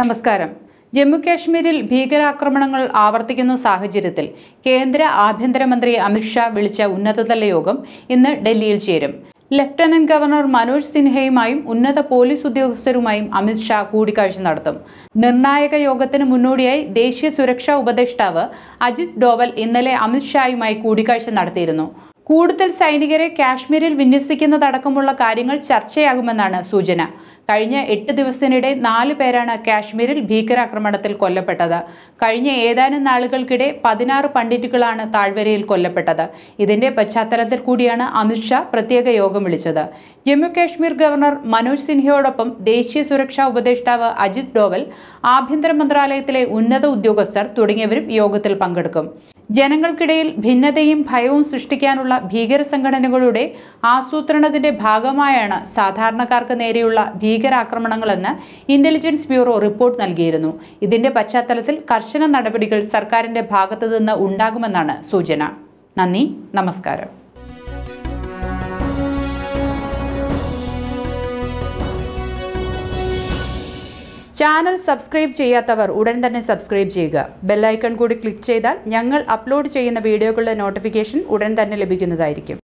നമസ്കാരം ജമ്മുകാശ്മീരിൽ ഭീകരാക്രമണങ്ങൾ ആവർത്തിക്കുന്ന സാഹചര്യത്തിൽ കേന്ദ്ര ആഭ്യന്തരമന്ത്രി അമിത്ഷാ വിളിച്ച ഉന്നതതല യോഗം ഇന്ന് ഡൽഹിയിൽ ചേരും ലഫ്റ്റനന്റ് ഗവർണർ മനോജ് സിൻഹയുമായും ഉന്നത പോലീസ് ഉദ്യോഗസ്ഥരുമായും അമിത്ഷാ കൂടിക്കാഴ്ച നടത്തും നിർണായക യോഗത്തിന് മുന്നോടിയായി ദേശീയ സുരക്ഷാ ഉപദേഷ്ടാവ് അജിത് ഡോവൽ ഇന്നലെ അമിത്ഷായുമായി കൂടിക്കാഴ്ച നടത്തിയിരുന്നു കൂടുതൽ സൈനികരെ കാശ്മീരിൽ വിന്യസിക്കുന്നതടക്കമുള്ള കാര്യങ്ങൾ ചർച്ചയാകുമെന്നാണ് സൂചന കഴിഞ്ഞ എട്ട് ദിവസത്തിനിടെ നാല് പേരാണ് കാശ്മീരിൽ ഭീകരാക്രമണത്തിൽ കൊല്ലപ്പെട്ടത് കഴിഞ്ഞ ഏതാനും നാളുകൾക്കിടെ പതിനാറ് പണ്ഡിറ്റുകളാണ് താഴ്വരയിൽ കൊല്ലപ്പെട്ടത് ഇതിന്റെ പശ്ചാത്തലത്തിൽ കൂടിയാണ് അമിത്ഷാ പ്രത്യേക യോഗം വിളിച്ചത് ജമ്മു കാശ്മീർ ഗവർണർ മനോജ് സിൻഹയോടൊപ്പം ദേശീയ സുരക്ഷാ ഉപദേഷ്ടാവ് അജിത് ഡോവൽ ആഭ്യന്തര മന്ത്രാലയത്തിലെ ഉന്നത ഉദ്യോഗസ്ഥർ തുടങ്ങിയവരും യോഗത്തിൽ പങ്കെടുക്കും ജനങ്ങൾക്കിടയിൽ ഭിന്നതയും ഭയവും സൃഷ്ടിക്കാനുള്ള ഭീകര സംഘടനകളുടെ ആസൂത്രണത്തിന്റെ ഭാഗമായാണ് സാധാരണക്കാർക്ക് നേരെയുള്ള ഭീകരാക്രമണങ്ങളെന്ന് ഇന്റലിജൻസ് ബ്യൂറോ റിപ്പോർട്ട് നൽകിയിരുന്നു ഇതിന്റെ പശ്ചാത്തലത്തിൽ കർശന നടപടികൾ സർക്കാരിന്റെ ഭാഗത്തുനിന്ന് ഉണ്ടാകുമെന്നാണ് സൂചന നന്ദി നമസ്കാരം ചാനൽ സബ്സ്ക്രൈബ് ചെയ്യാത്തവർ ഉടൻ തന്നെ സബ്സ്ക്രൈബ് ചെയ്യുക ബെല്ലൈക്കൺ കൂടി ക്ലിക്ക് ചെയ്താൽ ഞങ്ങൾ അപ്ലോഡ് ചെയ്യുന്ന വീഡിയോകളുടെ നോട്ടിഫിക്കേഷൻ ഉടൻ തന്നെ ലഭിക്കുന്നതായിരിക്കും